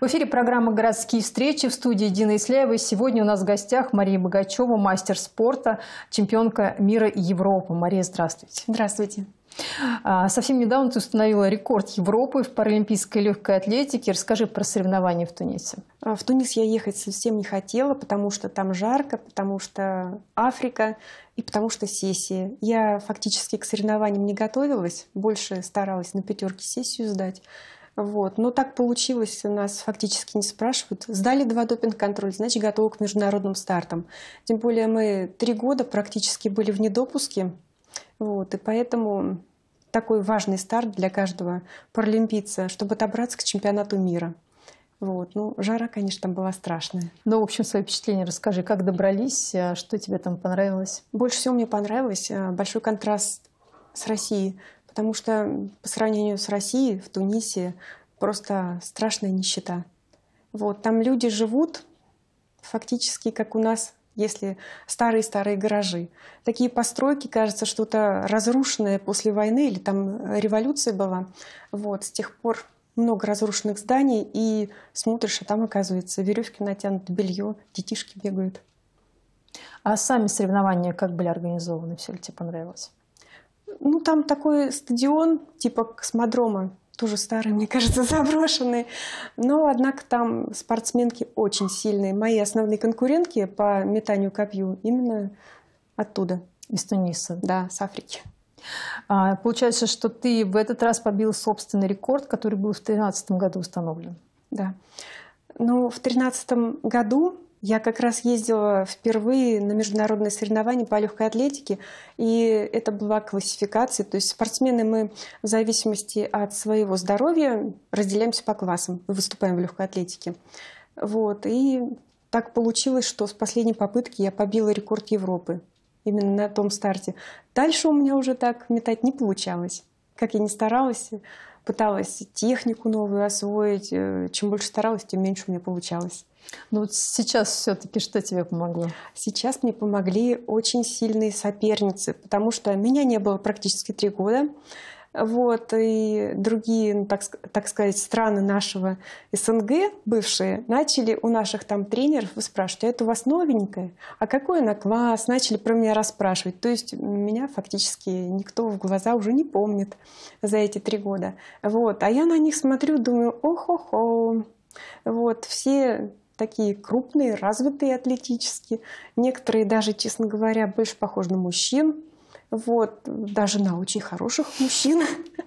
В эфире программа «Городские встречи» в студии Дина Исляева. сегодня у нас в гостях Мария Богачева, мастер спорта, чемпионка мира и Европы. Мария, здравствуйте. Здравствуйте. А, совсем недавно ты установила рекорд Европы в паралимпийской легкой атлетике. Расскажи про соревнования в Тунисе. А, в Тунис я ехать совсем не хотела, потому что там жарко, потому что Африка и потому что сессии. Я фактически к соревнованиям не готовилась, больше старалась на пятерке сессию сдать. Вот. Но так получилось, нас фактически не спрашивают. Сдали два допинг-контроля, значит, готовы к международным стартам. Тем более мы три года практически были в недопуске. Вот. И поэтому такой важный старт для каждого паралимпийца, чтобы добраться к чемпионату мира. Вот. Ну, жара, конечно, там была страшная. Ну, в общем, свои впечатления расскажи. Как добрались? А что тебе там понравилось? Больше всего мне понравилось а, большой контраст с Россией. Потому что по сравнению с Россией, в Тунисе просто страшная нищета. Вот, там люди живут фактически, как у нас, если старые-старые гаражи. Такие постройки, кажется, что-то разрушенное после войны, или там революция была. Вот, с тех пор много разрушенных зданий, и смотришь, а там, оказывается, веревки натянуты, белье, детишки бегают. А сами соревнования как были организованы? Все ли тебе понравилось? Ну, там такой стадион, типа космодрома, тоже старый, мне кажется, заброшенный. Но, однако, там спортсменки очень сильные. Мои основные конкурентки по метанию копью именно оттуда. Из Туниса. Да, с Африки. А, получается, что ты в этот раз побил собственный рекорд, который был в 2013 году установлен. Да. Ну, в 2013 году я как раз ездила впервые на международные соревнования по легкой атлетике, и это была классификация. То есть спортсмены мы в зависимости от своего здоровья разделяемся по классам выступаем в легкой атлетике. Вот. И так получилось, что с последней попытки я побила рекорд Европы именно на том старте. Дальше у меня уже так метать не получалось. Как я ни старалась, пыталась технику новую освоить. Э, чем больше старалась, тем меньше у меня получалось. Ну вот сейчас все-таки что тебе помогло? Сейчас мне помогли очень сильные соперницы, потому что меня не было практически три года вот, и другие, ну, так, так сказать, страны нашего СНГ, бывшие, начали у наших там тренеров спрашивать, «А это у вас новенькая? А какой она класс? Начали про меня расспрашивать. То есть меня фактически никто в глаза уже не помнит за эти три года. Вот, а я на них смотрю, думаю, о-хо-хо. Вот, все такие крупные, развитые атлетически. Некоторые даже, честно говоря, больше похожи на мужчин, вот, даже на очень хороших мужчин.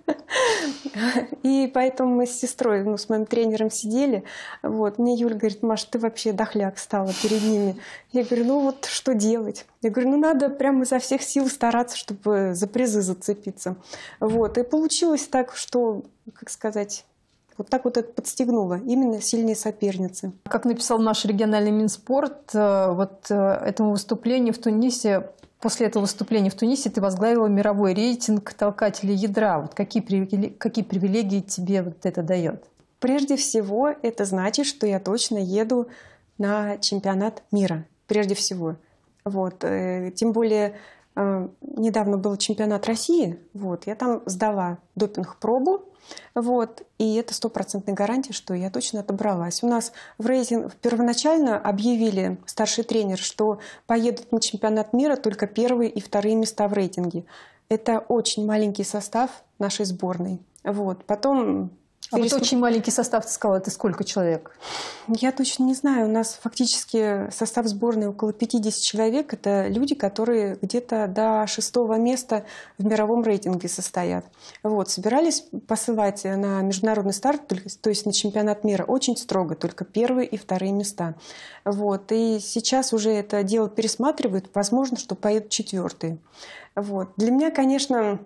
И поэтому мы с сестрой, ну, с моим тренером сидели. Вот, мне Юля говорит, Маш, ты вообще дохляк стала перед ними. Я говорю, ну вот что делать? Я говорю, ну надо прямо изо всех сил стараться, чтобы за призы зацепиться. Вот, и получилось так, что, как сказать, вот так вот это подстегнуло именно сильные соперницы. Как написал наш региональный Минспорт, э, вот э, этому выступлению в Тунисе После этого выступления в Тунисе ты возглавила мировой рейтинг толкателей ядра. Вот какие, привилегии, какие привилегии тебе вот это дает? Прежде всего, это значит, что я точно еду на чемпионат мира. Прежде всего. Вот. Э, тем более Э, недавно был чемпионат России, вот, я там сдала допинг-пробу, вот, и это стопроцентная гарантия, что я точно отобралась. У нас в рейтинг первоначально объявили старший тренер, что поедут на чемпионат мира только первые и вторые места в рейтинге. Это очень маленький состав нашей сборной. Вот. Потом а вот очень маленький состав, ты сказала, это сколько человек? Я точно не знаю. У нас фактически состав сборной около 50 человек. Это люди, которые где-то до шестого места в мировом рейтинге состоят. Вот. Собирались посылать на международный старт, то есть на чемпионат мира, очень строго, только первые и вторые места. Вот. И сейчас уже это дело пересматривают. Возможно, что поедут четвертые. Вот. Для меня, конечно,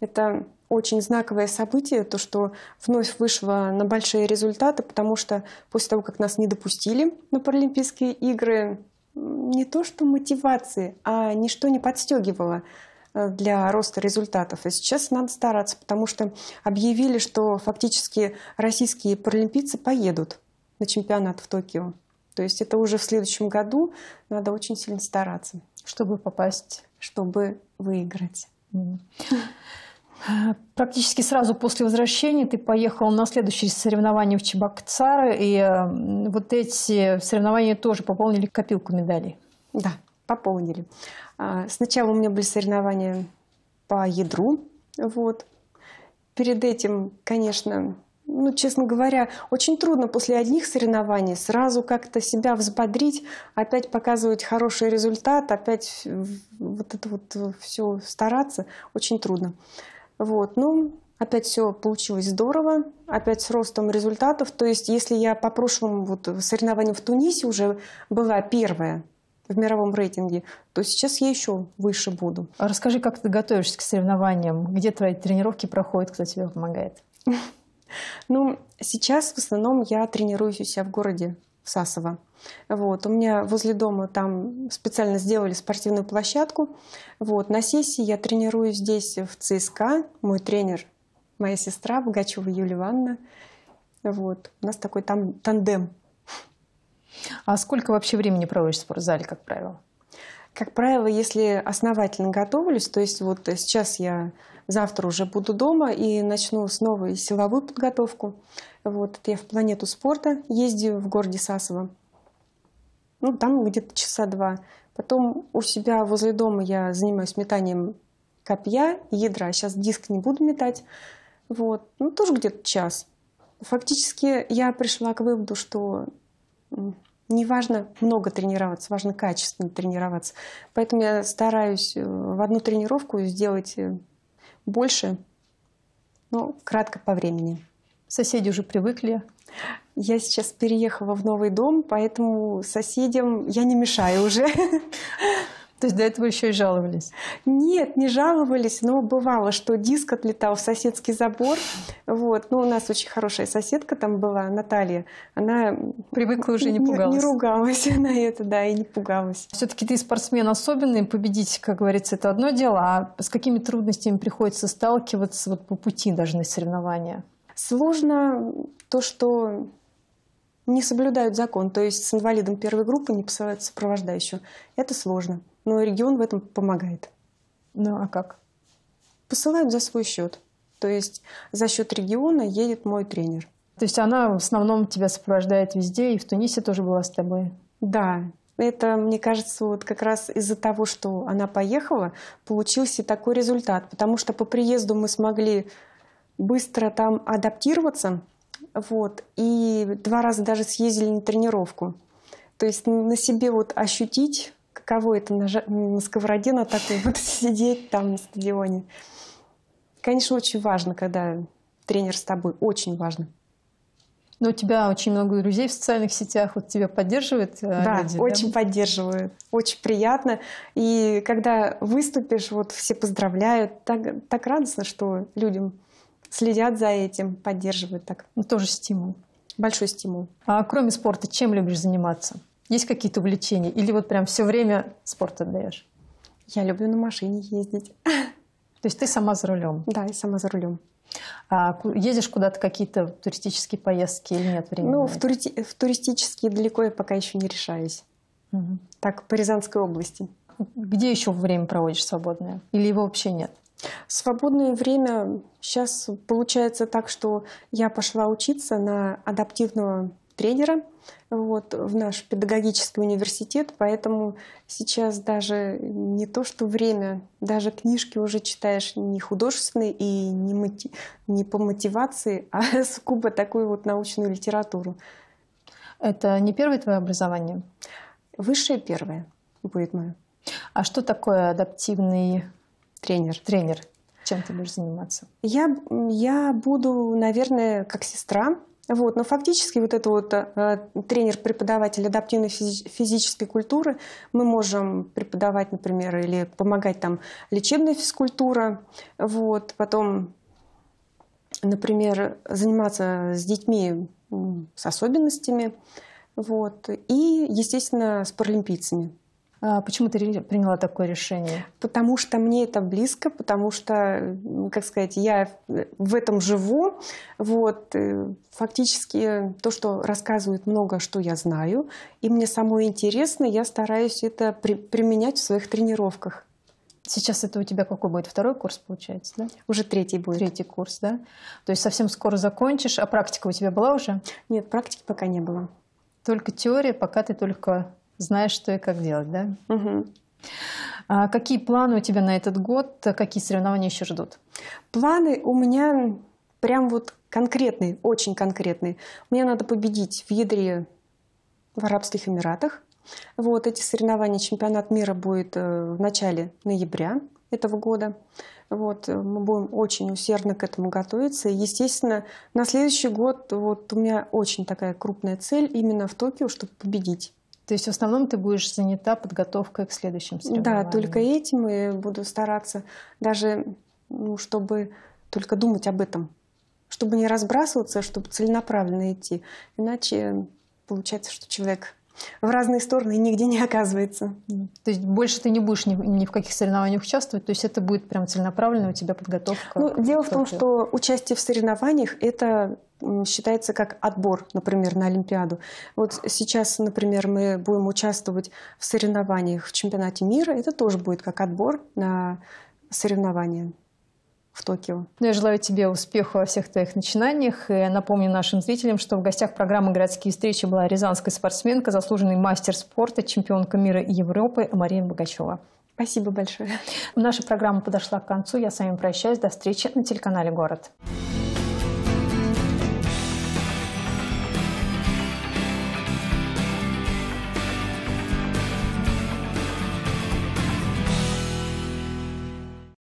это очень знаковое событие, то, что вновь вышло на большие результаты, потому что после того, как нас не допустили на Паралимпийские игры, не то что мотивации, а ничто не подстегивало э, для роста результатов. И сейчас надо стараться, потому что объявили, что фактически российские паралимпийцы поедут на чемпионат в Токио. То есть это уже в следующем году надо очень сильно стараться. Чтобы попасть. Чтобы выиграть. Mm. Практически сразу после возвращения ты поехал на следующие соревнования в Чебоксары, и э, вот эти соревнования тоже пополнили копилку медалей. Да, пополнили. А, сначала у меня были соревнования по ядру, вот. Перед этим, конечно, ну, честно говоря, очень трудно после одних соревнований сразу как-то себя взбодрить, опять показывать хороший результат, опять вот это вот э, все стараться, очень трудно. Вот, ну, опять все получилось здорово, опять с ростом результатов. То есть, если я по прошлому вот соревнованию в Тунисе уже была первая в мировом рейтинге, то сейчас я еще выше буду. А расскажи, как ты готовишься к соревнованиям? Где твои тренировки проходят? Кто тебе помогает? Ну, сейчас в основном я тренируюсь у себя в городе в Сасово. Вот. У меня возле дома там специально сделали спортивную площадку. Вот. На сессии я тренируюсь здесь в ЦСКА. Мой тренер, моя сестра Богачева Юлия Ивановна. Вот. У нас такой там тандем. А сколько вообще времени проводишь в спортзале, как правило? Как правило, если основательно готовлюсь, то есть вот сейчас я завтра уже буду дома и начну снова силовую подготовку. Вот я в планету спорта ездию в городе Сасово. Ну, там где-то часа два. Потом у себя возле дома я занимаюсь метанием копья ядра. Сейчас диск не буду метать. Вот. Ну, тоже где-то час. Фактически я пришла к выводу, что не важно много тренироваться, важно качественно тренироваться. Поэтому я стараюсь э, в одну тренировку сделать э, больше, но кратко по времени. Соседи уже привыкли. Я сейчас переехала в новый дом, поэтому соседям я не мешаю уже. То есть до этого еще и жаловались? Нет, не жаловались, но бывало, что диск отлетал в соседский забор. Вот. Ну, у нас очень хорошая соседка там была, Наталья. Она привыкла уже не пугалась. Не, не ругалась на это, да, и не пугалась. Все-таки ты спортсмен особенный, победить, как говорится, это одно дело. А с какими трудностями приходится сталкиваться вот по пути даже на соревнования? Сложно то, что не соблюдают закон, то есть с инвалидом первой группы не посылают сопровождающего. Это сложно но регион в этом помогает. Ну а как? Посылают за свой счет. То есть за счет региона едет мой тренер. То есть она в основном тебя сопровождает везде, и в Тунисе тоже была с тобой? Да. Это, мне кажется, вот как раз из-за того, что она поехала, получился такой результат. Потому что по приезду мы смогли быстро там адаптироваться. Вот, и два раза даже съездили на тренировку. То есть на себе вот ощутить кого это на, на сковороде на такой вот сидеть там на стадионе. Конечно, очень важно, когда тренер с тобой, очень важно. Но у тебя очень много друзей в социальных сетях, вот тебя поддерживают э, да, люди? очень да? поддерживают, очень приятно. И когда выступишь, вот все поздравляют, так, так радостно, что людям следят за этим, поддерживают так. Ну, тоже стимул. Большой стимул. А кроме спорта, чем любишь заниматься? Есть какие-то увлечения? Или вот прям все время спорт отдаешь? Я люблю на машине ездить. То есть ты сама за рулем? Да, я сама за рулем. А ездишь куда-то какие-то туристические поездки или нет времени? Ну, в, тури... в туристические далеко я пока еще не решаюсь. Угу. Так, по Рязанской области. Где еще время проводишь свободное? Или его вообще нет? Свободное время сейчас получается так, что я пошла учиться на адаптивного тренера вот, в наш педагогический университет, поэтому сейчас даже не то, что время, даже книжки уже читаешь не художественные и не, мати... не по мотивации, а скупо такую вот научную литературу. Это не первое твое образование? Высшее первое будет мое. А что такое адаптивный тренер? Тренер. Чем ты будешь заниматься? Я, я буду, наверное, как сестра вот, но фактически вот это вот э, тренер-преподаватель адаптивной физи физической культуры мы можем преподавать, например, или помогать там лечебная физкультура, вот, потом, например, заниматься с детьми с особенностями, вот, и, естественно, с паралимпийцами. А почему ты приняла такое решение? Потому что мне это близко, потому что, как сказать, я в этом живу. Вот, э, фактически то, что рассказывают много, что я знаю, и мне самой интересно, я стараюсь это при применять в своих тренировках. Сейчас это у тебя какой будет? Второй курс, получается, да? Уже третий будет. Третий курс, да? То есть совсем скоро закончишь. А практика у тебя была уже? Нет, практики пока не было. Только теория, пока ты только знаешь, что и как делать, да? Угу. А какие планы у тебя на этот год? Какие соревнования еще ждут? Планы у меня прям вот конкретные, очень конкретные. Мне надо победить в ядре в Арабских Эмиратах. Вот эти соревнования, чемпионат мира будет э, в начале ноября этого года. Вот, э, мы будем очень усердно к этому готовиться. И, естественно, на следующий год вот, у меня очень такая крупная цель именно в Токио, чтобы победить. То есть в основном ты будешь занята подготовкой к следующим соревнованиям. Да, только этим и буду стараться даже, ну, чтобы только думать об этом, чтобы не разбрасываться, чтобы целенаправленно идти. Иначе получается, что человек в разные стороны и нигде не оказывается. Ну, то есть больше ты не будешь ни, ни в каких соревнованиях участвовать, то есть это будет прям целенаправленная у тебя подготовка? Ну, дело в том, что участие в соревнованиях – это считается как отбор, например, на Олимпиаду. Вот сейчас, например, мы будем участвовать в соревнованиях в чемпионате мира. Это тоже будет как отбор на соревнования в Токио. Ну, я желаю тебе успеху во всех твоих начинаниях. И напомню нашим зрителям, что в гостях программы «Городские встречи» была рязанская спортсменка, заслуженный мастер спорта, чемпионка мира и Европы Мария Богачева. Спасибо большое. Наша программа подошла к концу. Я с вами прощаюсь. До встречи на телеканале «Город».